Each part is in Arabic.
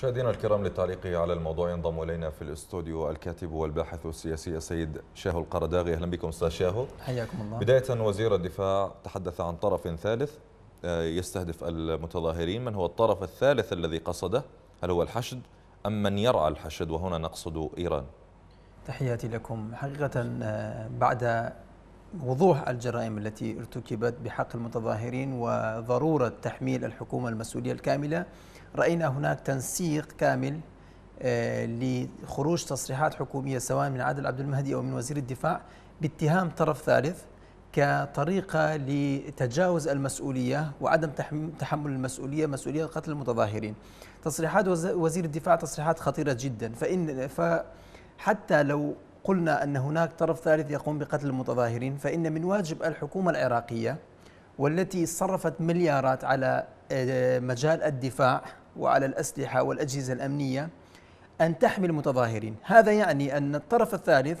مشاهدينا الكرام للتعليق على الموضوع ينضم الينا في الاستوديو الكاتب والباحث السياسي السيد شاهو القرداغي اهلا بكم استاذ شاهو حياكم الله بدايه وزير الدفاع تحدث عن طرف ثالث آه، يستهدف المتظاهرين من هو الطرف الثالث الذي قصده هل هو الحشد ام من يرعى الحشد وهنا نقصد ايران تحياتي لكم حقيقه آه، بعد وضوح الجرائم التي ارتكبت بحق المتظاهرين وضروره تحميل الحكومه المسؤوليه الكامله راينا هناك تنسيق كامل آه، لخروج تصريحات حكوميه سواء من عادل عبد المهدي او من وزير الدفاع باتهام طرف ثالث كطريقه لتجاوز المسؤوليه وعدم تحمل المسؤوليه مسؤوليه قتل المتظاهرين. تصريحات وزير الدفاع تصريحات خطيره جدا فان فحتى لو قلنا ان هناك طرف ثالث يقوم بقتل المتظاهرين فان من واجب الحكومه العراقيه والتي صرفت مليارات على آه، مجال الدفاع وعلى الأسلحة والأجهزة الأمنية أن تحمي المتظاهرين هذا يعني أن الطرف الثالث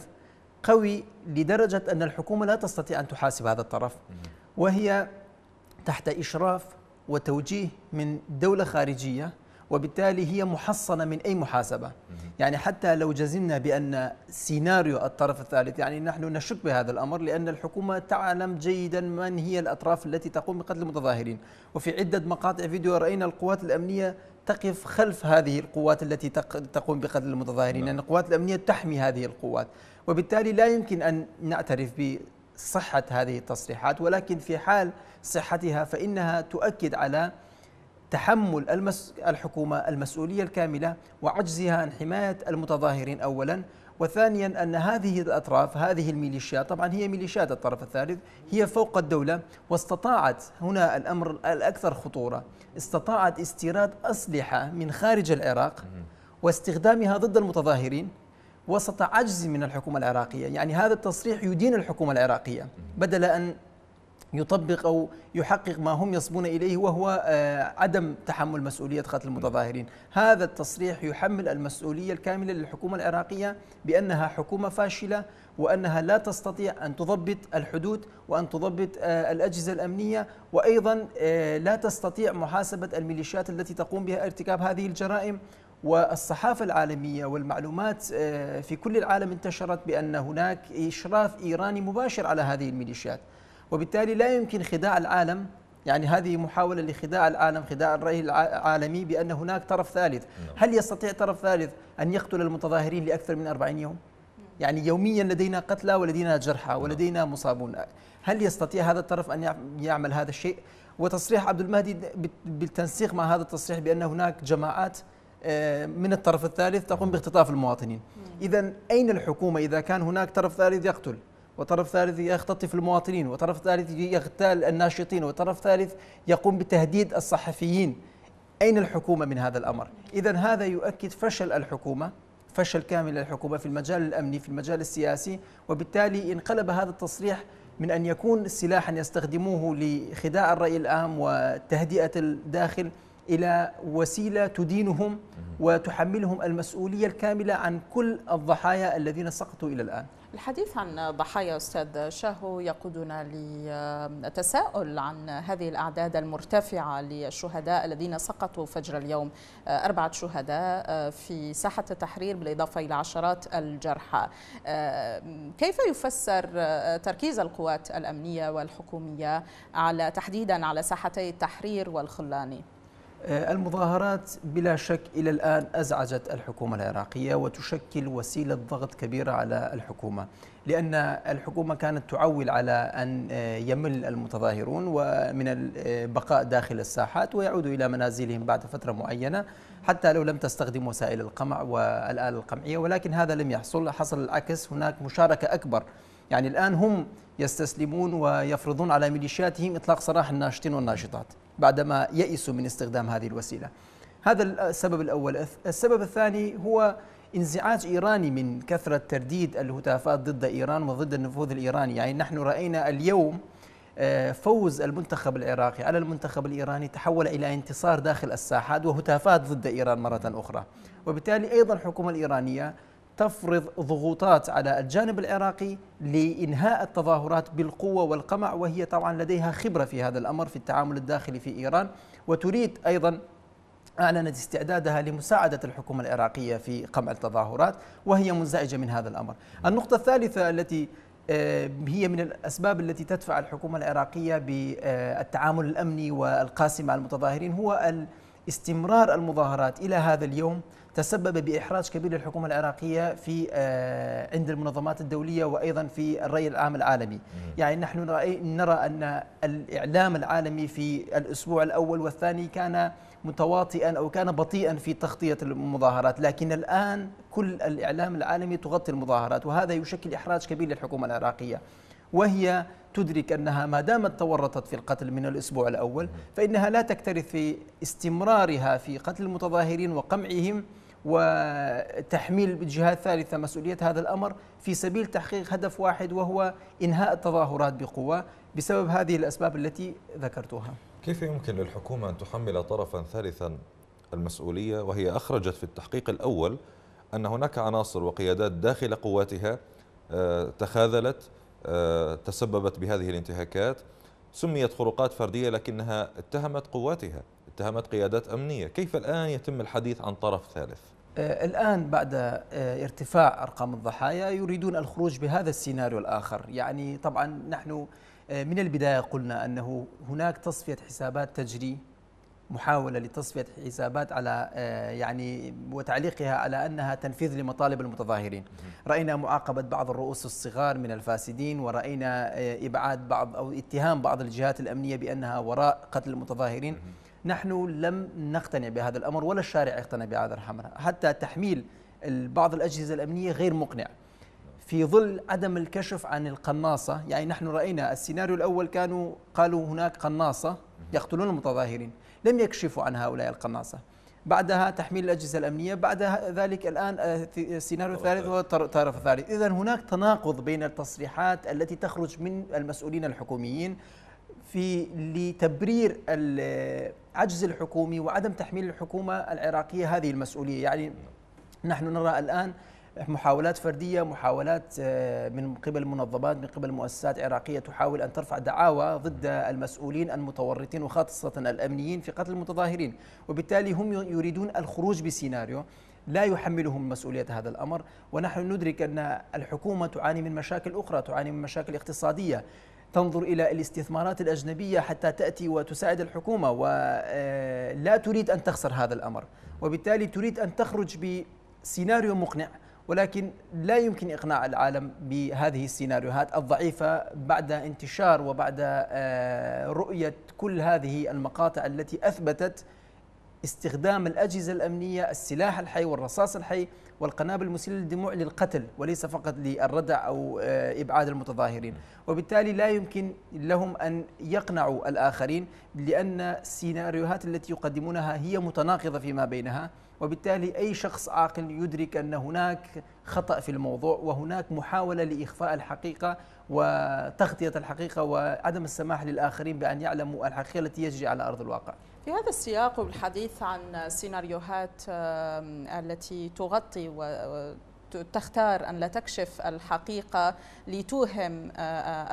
قوي لدرجة أن الحكومة لا تستطيع أن تحاسب هذا الطرف وهي تحت إشراف وتوجيه من دولة خارجية وبالتالي هي محصنة من أي محاسبة يعني حتى لو جزمنا بأن سيناريو الطرف الثالث يعني نحن نشك بهذا الأمر لأن الحكومة تعلم جيدا من هي الأطراف التي تقوم بقتل المتظاهرين وفي عدة مقاطع فيديو رأينا القوات الأمنية تقف خلف هذه القوات التي تقوم بقتل المتظاهرين لأن نعم. القوات الأمنية تحمي هذه القوات وبالتالي لا يمكن أن نعترف بصحة هذه التصريحات ولكن في حال صحتها فإنها تؤكد على تحمل المس... الحكومة المسؤولية الكاملة وعجزها عن حماية المتظاهرين أولا وثانيا أن هذه الأطراف هذه الميليشيات طبعا هي ميليشيات الطرف الثالث هي فوق الدولة واستطاعت هنا الأمر الأكثر خطورة استطاعت استيراد أسلحة من خارج العراق واستخدامها ضد المتظاهرين وسط عجز من الحكومة العراقية يعني هذا التصريح يدين الحكومة العراقية بدل أن يطبق او يحقق ما هم يصبون اليه وهو آه، عدم تحمل مسؤوليه قتل المتظاهرين، هذا التصريح يحمل المسؤوليه الكامله للحكومه العراقيه بانها حكومه فاشله وانها لا تستطيع ان تضبط الحدود وان تضبط آه، الاجهزه الامنيه وايضا آه، لا تستطيع محاسبه الميليشيات التي تقوم بها ارتكاب هذه الجرائم والصحافة العالمية والمعلومات في كل العالم انتشرت بأن هناك إشراف إيراني مباشر على هذه الميليشيات وبالتالي لا يمكن خداع العالم يعني هذه محاولة لخداع العالم خداع الرأي العالمي بأن هناك طرف ثالث نعم. هل يستطيع طرف ثالث أن يقتل المتظاهرين لأكثر من 40 يوم؟ نعم. يعني يوميا لدينا قتلى ولدينا جرحى نعم. ولدينا مصابون هل يستطيع هذا الطرف أن يعمل هذا الشيء؟ وتصريح عبد المهدي بالتنسيق مع هذا التصريح بأن هناك جماعات آه، من الطرف الثالث تقوم باختطاف المواطنين إذا أين الحكومة إذا كان هناك طرف ثالث يقتل وطرف ثالث يختطف المواطنين وطرف ثالث يغتال الناشطين وطرف ثالث يقوم بتهديد الصحفيين أين الحكومة من هذا الأمر؟ إذا هذا يؤكد فشل الحكومة فشل كامل الحكومة في المجال الأمني في المجال السياسي وبالتالي انقلب هذا التصريح من أن يكون سلاحا يستخدموه لخداع الرأي العام وتهدئة الداخل إلى وسيلة تدينهم وتحملهم المسؤولية الكاملة عن كل الضحايا الذين سقطوا إلى الآن الحديث عن ضحايا أستاذ شاهو يقودنا لتساؤل عن هذه الأعداد المرتفعة للشهداء الذين سقطوا فجر اليوم أربعة شهداء في ساحة التحرير بالإضافة إلى عشرات الجرحى كيف يفسر تركيز القوات الأمنية والحكومية على تحديدا على ساحتي التحرير والخلاني؟ آه، المظاهرات بلا شك إلى الآن أزعجت الحكومة العراقية وتشكل وسيلة ضغط كبيرة على الحكومة لأن الحكومة كانت تعول على أن آه، يمل المتظاهرون ومن البقاء داخل الساحات ويعودوا إلى منازلهم بعد فترة معينة حتى لو لم تستخدم وسائل القمع والآلة القمعية ولكن هذا لم يحصل حصل العكس هناك مشاركة أكبر يعني الآن هم يستسلمون ويفرضون على ميليشياتهم إطلاق سراح الناشطين والناشطات بعدما يئسوا من استخدام هذه الوسيلة هذا السبب الأول السبب الثاني هو انزعاج إيراني من كثرة ترديد الهتافات ضد إيران وضد النفوذ الإيراني يعني نحن رأينا اليوم آه، فوز المنتخب العراقي على المنتخب الإيراني تحول إلى انتصار داخل الساحات وهتافات ضد إيران مرة أخرى وبالتالي أيضا الحكومة الإيرانية تفرض ضغوطات على الجانب العراقي لإنهاء التظاهرات بالقوة والقمع وهي طبعا لديها خبرة في هذا الأمر في التعامل الداخلي في إيران وتريد أيضا أعلنت استعدادها لمساعدة الحكومة العراقية في قمع التظاهرات وهي منزعجة من هذا الأمر النقطة الثالثة التي آه، هي من الأسباب التي تدفع الحكومة العراقية بالتعامل الأمني والقاسي مع المتظاهرين هو استمرار المظاهرات إلى هذا اليوم تسبب بإحراج كبير للحكومة العراقية في آه، عند المنظمات الدولية وأيضا في الرأي العام العالمي يعني نحن نرى أن الإعلام العالمي في الأسبوع الأول والثاني كان متواطئا أو كان بطيئا في تغطية المظاهرات لكن الآن كل الإعلام العالمي تغطي المظاهرات وهذا يشكل إحراج كبير للحكومة العراقية وهي تدرك أنها ما دامت تورطت في القتل من الأسبوع الأول فإنها لا تكترث في استمرارها في قتل المتظاهرين وقمعهم وتحميل جهات ثالثة مسؤولية هذا الأمر في سبيل تحقيق هدف واحد وهو إنهاء التظاهرات بقوة بسبب هذه الأسباب التي ذكرتها كيف يمكن للحكومة أن تحمل طرفا ثالثا المسؤولية وهي أخرجت في التحقيق الأول أن هناك عناصر وقيادات داخل قواتها آه، تخاذلت آه، تسببت بهذه الانتهاكات سميت خروقات فردية لكنها اتهمت قواتها اتهمت قيادات أمنية كيف الآن يتم الحديث عن طرف ثالث؟ آه، الآن بعد آه، ارتفاع أرقام الضحايا يريدون الخروج بهذا السيناريو الآخر يعني طبعا نحن من البداية قلنا أنه هناك تصفية حسابات تجري محاولة لتصفية حسابات على آه، يعني وتعليقها على أنها تنفيذ لمطالب المتظاهرين رأينا معاقبة بعض الرؤوس الصغار من الفاسدين ورأينا آه، إبعاد بعض أو اتهام بعض الجهات الأمنية بأنها وراء قتل المتظاهرين نحن لم نقتنع بهذا الأمر ولا الشارع يقتنع بهذا الأمر حتى تحميل بعض الأجهزة الأمنية غير مقنع في ظل عدم الكشف عن القناصة يعني نحن رأينا السيناريو الأول كانوا قالوا هناك قناصة يقتلون المتظاهرين لم يكشفوا عن هؤلاء القناصة بعدها تحميل الأجهزة الأمنية بعد ذلك الآن السيناريو آه، الثالث هو الطرف الثالث إذا هناك تناقض بين التصريحات التي تخرج من المسؤولين الحكوميين في لتبرير العجز الحكومي وعدم تحميل الحكومة العراقية هذه المسؤولية يعني نحن نرى الآن محاولات فردية محاولات آه، من قبل منظمات من قبل مؤسسات عراقية تحاول أن ترفع دعاوى ضد المسؤولين المتورطين وخاصة الأمنيين في قتل المتظاهرين وبالتالي هم يريدون الخروج بسيناريو لا يحملهم مسؤولية هذا الأمر ونحن ندرك أن الحكومة تعاني من مشاكل أخرى تعاني من مشاكل اقتصادية تنظر الى الاستثمارات الاجنبيه حتى تاتي وتساعد الحكومه ولا آه، تريد ان تخسر هذا الامر وبالتالي تريد ان تخرج بسيناريو مقنع ولكن لا يمكن إقناع العالم بهذه السيناريوهات الضعيفة بعد انتشار وبعد آه، رؤية كل هذه المقاطع التي أثبتت استخدام الأجهزة الأمنية السلاح الحي والرصاص الحي والقنابل المسيلة للدموع للقتل وليس فقط للردع أو آه، إبعاد المتظاهرين وبالتالي لا يمكن لهم أن يقنعوا الآخرين لأن السيناريوهات التي يقدمونها هي متناقضة فيما بينها وبالتالي أي شخص عاقل يدرك أن هناك خطأ في الموضوع وهناك محاولة لإخفاء الحقيقة وتغطية الحقيقة وعدم السماح للآخرين بأن يعلموا الحقيقة التي يجري على أرض الواقع في هذا السياق والحديث عن سيناريوهات التي تغطي و تختار أن لا تكشف الحقيقة لتوهم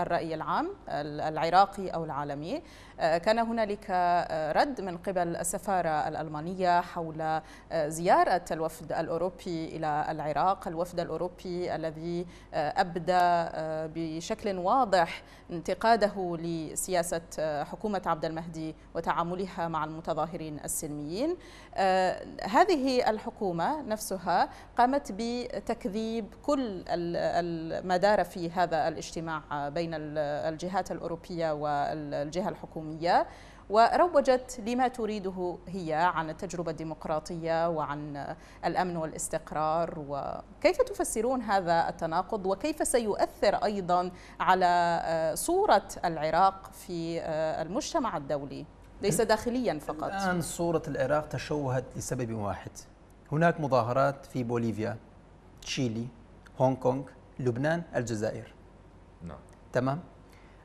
الرأي العام العراقي أو العالمي آه، كان هنالك آه، رد من قبل السفارة الألمانية حول آه، زيارة الوفد الأوروبي إلى العراق الوفد الأوروبي الذي أبدى بشكل واضح انتقاده لسياسة حكومة عبد المهدي وتعاملها مع المتظاهرين السلميين هذه الحكومة نفسها قامت بتكذيب كل ما دار في هذا الاجتماع بين الجهات الأوروبية والجهة الحكومية اليومية وروجت لما تريده هي عن التجربة الديمقراطية وعن الأمن والاستقرار وكيف تفسرون هذا التناقض وكيف سيؤثر أيضا على آه، صورة العراق في آه، المجتمع الدولي ليس داخليا فقط الآن صورة العراق تشوهت لسبب واحد هناك مظاهرات في بوليفيا تشيلي هونغ كونغ لبنان الجزائر نعم تمام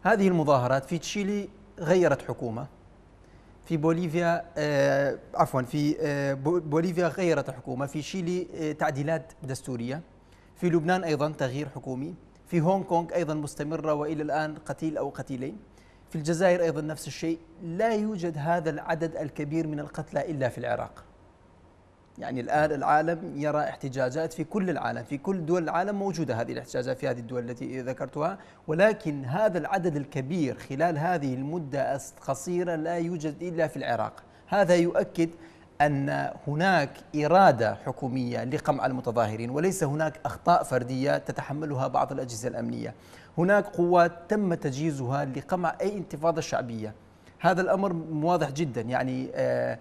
هذه المظاهرات في تشيلي غيرت حكومه في بوليفيا آه عفوا في آه بوليفيا غيرت الحكومه في شيلي آه تعديلات دستوريه في لبنان ايضا تغيير حكومي في هونغ كونغ ايضا مستمره والى الان قتيل او قتيلين في الجزائر ايضا نفس الشيء لا يوجد هذا العدد الكبير من القتلى الا في العراق يعني الآن العالم يرى احتجاجات في كل العالم في كل دول العالم موجودة هذه الاحتجاجات في هذه الدول التي ذكرتها ولكن هذا العدد الكبير خلال هذه المدة القصيرة لا يوجد إلا في العراق هذا يؤكد أن هناك إرادة حكومية لقمع المتظاهرين وليس هناك أخطاء فردية تتحملها بعض الأجهزة الأمنية هناك قوات تم تجهيزها لقمع أي انتفاضة شعبية هذا الأمر واضح جدا يعني آه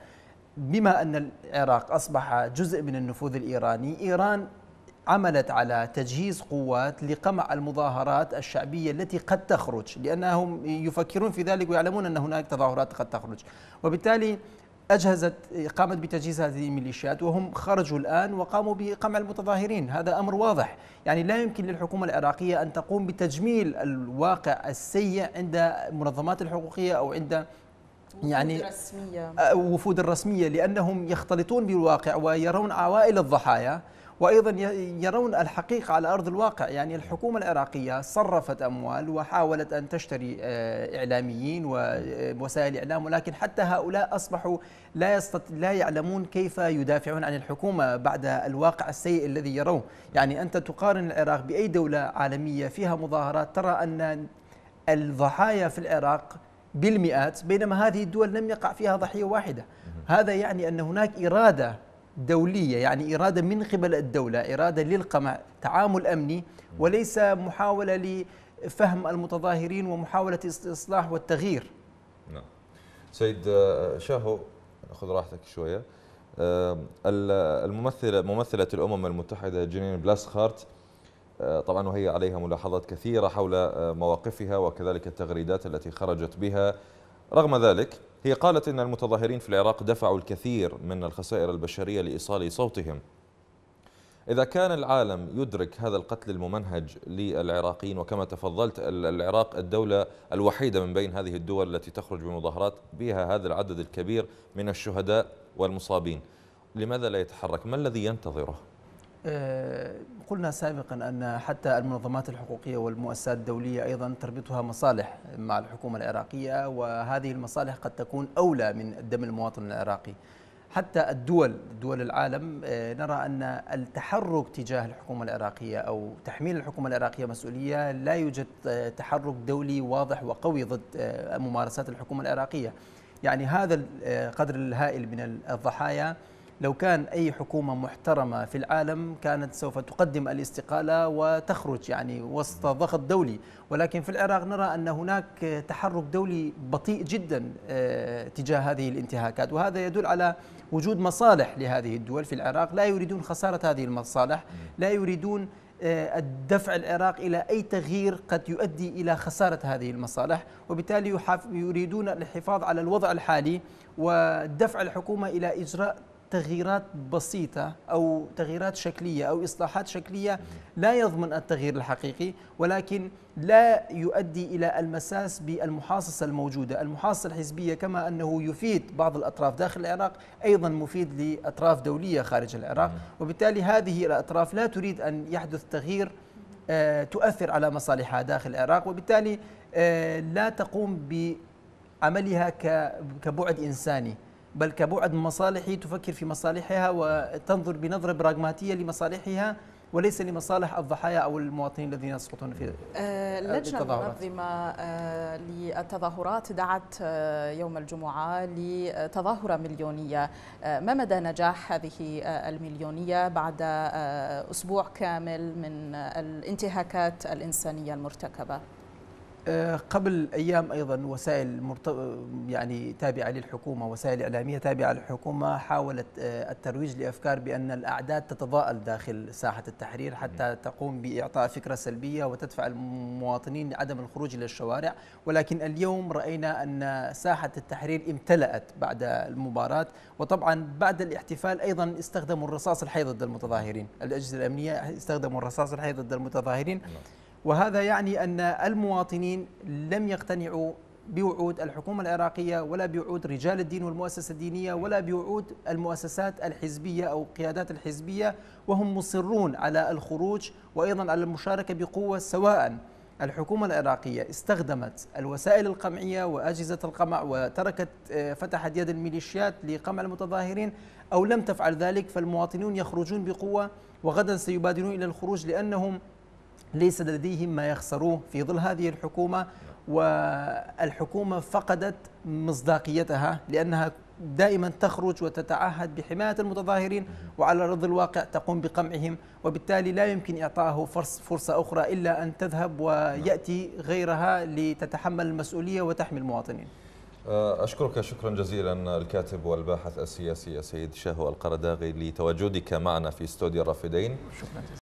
بما أن العراق أصبح جزء من النفوذ الإيراني إيران عملت على تجهيز قوات لقمع المظاهرات الشعبية التي قد تخرج لأنهم يفكرون في ذلك ويعلمون أن هناك تظاهرات قد تخرج وبالتالي أجهزت قامت بتجهيز هذه الميليشيات وهم خرجوا الآن وقاموا بقمع المتظاهرين هذا أمر واضح يعني لا يمكن للحكومة العراقية أن تقوم بتجميل الواقع السيء عند منظمات الحقوقية أو عند يعني رسمية. وفود الرسمية لأنهم يختلطون بالواقع ويرون عوائل الضحايا وايضا يرون الحقيقه على ارض الواقع يعني الحكومه العراقيه صرفت اموال وحاولت ان تشتري اعلاميين ووسائل اعلام ولكن حتى هؤلاء اصبحوا لا يستط... لا يعلمون كيف يدافعون عن الحكومه بعد الواقع السيء الذي يروه يعني انت تقارن العراق باي دوله عالميه فيها مظاهرات ترى ان الضحايا في العراق بالمئات بينما هذه الدول لم يقع فيها ضحية واحدة هذا يعني أن هناك إرادة دولية يعني إرادة من قبل الدولة إرادة للقمع تعامل أمني وليس محاولة لفهم المتظاهرين ومحاولة الإصلاح والتغيير نعم سيد آه، شاهو خذ راحتك شوية الممثلة ممثلة الأمم المتحدة جنين بلاسخارت طبعا وهي عليها ملاحظات كثيرة حول آه، مواقفها وكذلك التغريدات التي خرجت بها رغم ذلك هي قالت إن المتظاهرين في العراق دفعوا الكثير من الخسائر البشرية لإيصال صوتهم إذا كان العالم يدرك هذا القتل الممنهج للعراقيين وكما تفضلت العراق الدولة الوحيدة من بين هذه الدول التي تخرج بمظاهرات بها هذا العدد الكبير من الشهداء والمصابين لماذا لا يتحرك؟ ما الذي ينتظره؟ آه، قلنا سابقا أن حتى المنظمات الحقوقية والمؤسسات الدولية أيضا تربطها مصالح مع الحكومة العراقية وهذه المصالح قد تكون أولى من دم المواطن العراقي حتى الدول دول العالم آه، نرى أن التحرك تجاه الحكومة العراقية أو تحميل الحكومة العراقية مسؤولية لا يوجد آه، تحرك دولي واضح وقوي ضد ممارسات الحكومة العراقية يعني هذا القدر الهائل من الضحايا لو كان أي حكومة محترمة في العالم كانت سوف تقدم الاستقالة وتخرج يعني وسط ضغط دولي ولكن في العراق نرى أن هناك تحرك دولي بطيء جدا آه، تجاه هذه الانتهاكات وهذا يدل على وجود مصالح لهذه الدول في العراق لا يريدون خسارة هذه المصالح لا يريدون آه، الدفع العراق إلى أي تغيير قد يؤدي إلى خسارة هذه المصالح وبالتالي يريدون الحفاظ على الوضع الحالي ودفع الحكومة إلى إجراء تغييرات بسيطة أو تغييرات شكلية أو إصلاحات شكلية لا يضمن التغيير الحقيقي ولكن لا يؤدي إلى المساس بالمحاصصة الموجودة المحاصصة الحزبية كما أنه يفيد بعض الأطراف داخل العراق أيضا مفيد لأطراف دولية خارج العراق وبالتالي هذه الأطراف لا تريد أن يحدث تغيير آه، تؤثر على مصالحها داخل العراق وبالتالي آه، لا تقوم بعملها كبعد إنساني بل كبعد مصالحي تفكر في مصالحها وتنظر بنظرة براغماتية لمصالحها وليس لمصالح الضحايا او المواطنين الذين يسقطون في اللجنه آه، المنظمه آه، للتظاهرات دعت آه، يوم الجمعه لتظاهره مليونيه ما مدى نجاح هذه المليونيه بعد اسبوع كامل من الانتهاكات الانسانيه المرتكبه آه، قبل ايام ايضا وسائل مرتب... يعني تابعه للحكومه وسائل اعلاميه تابعه للحكومه حاولت آه، الترويج لافكار بان الاعداد تتضاءل داخل ساحه التحرير حتى تقوم باعطاء فكره سلبيه وتدفع المواطنين لعدم الخروج الى الشوارع ولكن اليوم راينا ان ساحه التحرير امتلأت بعد المباراه وطبعا بعد الاحتفال ايضا استخدموا الرصاص الحي ضد المتظاهرين الاجهزه الامنيه استخدموا الرصاص الحي ضد المتظاهرين نعم. وهذا يعني أن المواطنين لم يقتنعوا بوعود الحكومة العراقية ولا بوعود رجال الدين والمؤسسة الدينية ولا بوعود المؤسسات الحزبية أو القيادات الحزبية وهم مصرون على الخروج وأيضا على المشاركة بقوة سواء الحكومة العراقية استخدمت الوسائل القمعية وأجهزة القمع وتركت آه، فتحت يد الميليشيات لقمع المتظاهرين أو لم تفعل ذلك فالمواطنون يخرجون بقوة وغدا سيبادرون إلى الخروج لأنهم ليس لديهم ما يخسروه في ظل هذه الحكومة والحكومة فقدت مصداقيتها لأنها دائما تخرج وتتعهد بحماية المتظاهرين وعلى أرض الواقع تقوم بقمعهم وبالتالي لا يمكن إعطائه فرصة أخرى إلا أن تذهب ويأتي غيرها لتتحمل المسؤولية وتحمي المواطنين أه، أشكرك شكرا جزيلا الكاتب والباحث السياسي السيد شاهو القرداغي لتواجدك معنا في استوديو الرافدين شكرا